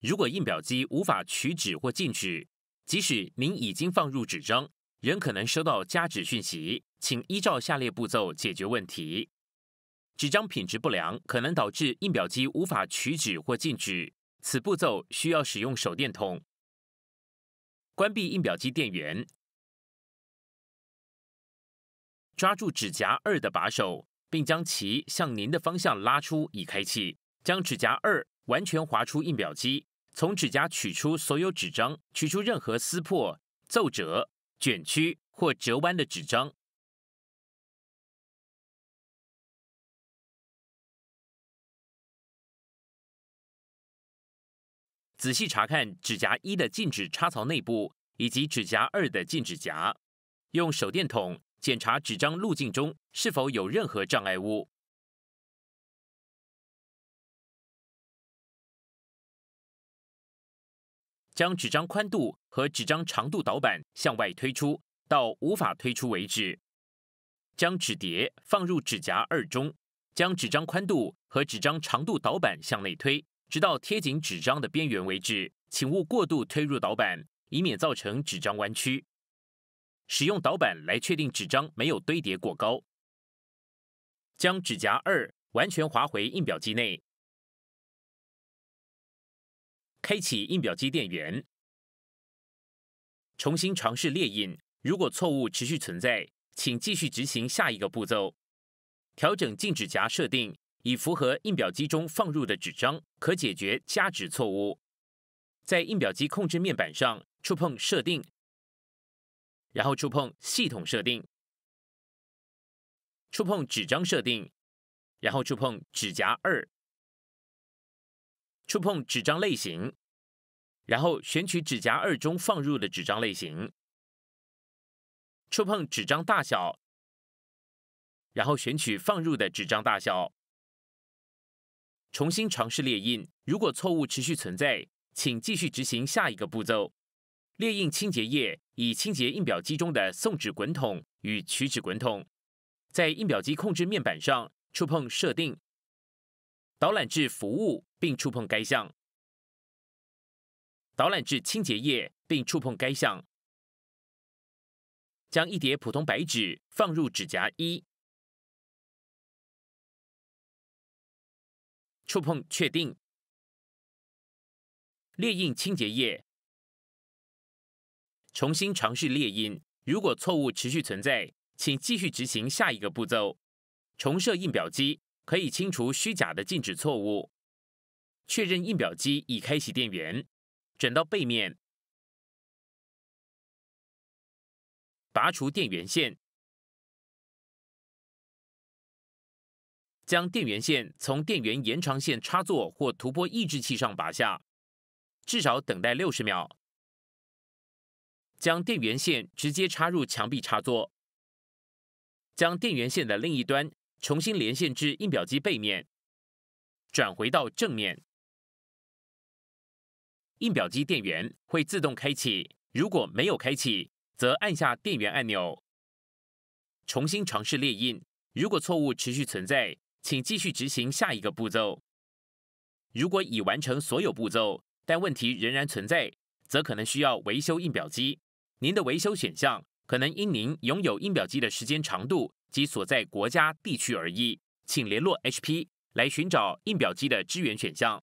如果印表机无法取纸或进纸，即使您已经放入纸张，仍可能收到加纸讯息。请依照下列步骤解决问题。纸张品质不良可能导致印表机无法取纸或进纸。此步骤需要使用手电筒。关闭印表机电源，抓住指甲二的把手，并将其向您的方向拉出以开启。将指甲二。完全划出印表机，从指甲取出所有纸张，取出任何撕破、皱折、卷曲或折弯的纸张。仔细查看指甲一的禁止插槽内部，以及指甲二的禁止夹。用手电筒检查纸张路径中是否有任何障碍物。将纸张宽度和纸张长度导板向外推出到无法推出为止。将纸叠放入纸夹二中。将纸张宽度和纸张长度导板向内推，直到贴紧纸张的边缘为止。请勿过度推入导板，以免造成纸张弯曲。使用导板来确定纸张没有堆叠过高。将指甲二完全滑回印表机内。开启印表机电源，重新尝试列印。如果错误持续存在，请继续执行下一个步骤。调整静止夹设定，以符合印表机中放入的纸张，可解决夹纸错误。在印表机控制面板上触碰“设定”，然后触碰“系统设定”，触碰“纸张设定”，然后触碰“纸夹二”。触碰纸张类型，然后选取指甲二中放入的纸张类型。触碰纸张大小，然后选取放入的纸张大小。重新尝试列印，如果错误持续存在，请继续执行下一个步骤。列印清洁液以清洁印表机中的送纸滚筒与取纸滚筒。在印表机控制面板上触碰设定。导览至服务，并触碰该项。导览至清洁液，并触碰该项。将一叠普通白纸放入指甲一。触碰确定。列印清洁液。重新尝试列印。如果错误持续存在，请继续执行下一个步骤。重设印表机。可以清除虚假的禁止错误。确认印表机已开启电源，转到背面，拔除电源线，将电源线从电源延长线插座或突波抑制器上拔下，至少等待六十秒。将电源线直接插入墙壁插座，将电源线的另一端。重新连线至印表机背面，转回到正面，印表机电源会自动开启。如果没有开启，则按下电源按钮，重新尝试列印。如果错误持续存在，请继续执行下一个步骤。如果已完成所有步骤，但问题仍然存在，则可能需要维修印表机。您的维修选项可能因您拥有印表机的时间长度。及所在国家地区而异，请联络 HP 来寻找印表机的支援选项。